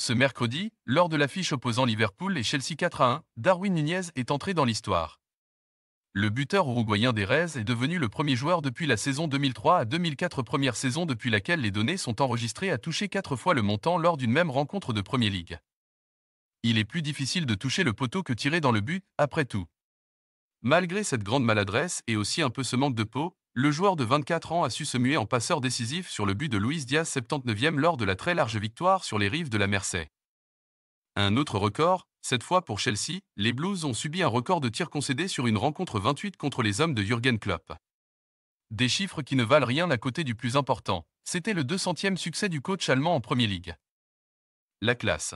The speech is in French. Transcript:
Ce mercredi, lors de l'affiche opposant Liverpool et Chelsea 4 à 1, Darwin Nunez est entré dans l'histoire. Le buteur uruguayen d'Erez est devenu le premier joueur depuis la saison 2003 à 2004, première saison depuis laquelle les données sont enregistrées à toucher quatre fois le montant lors d'une même rencontre de Premier League. Il est plus difficile de toucher le poteau que tirer dans le but, après tout. Malgré cette grande maladresse et aussi un peu ce manque de peau, le joueur de 24 ans a su se muer en passeur décisif sur le but de Luis Diaz 79e lors de la très large victoire sur les rives de la Mersey. Un autre record, cette fois pour Chelsea, les Blues ont subi un record de tirs concédés sur une rencontre 28 contre les hommes de Jürgen Klopp. Des chiffres qui ne valent rien à côté du plus important. C'était le 200e succès du coach allemand en Premier League. La classe.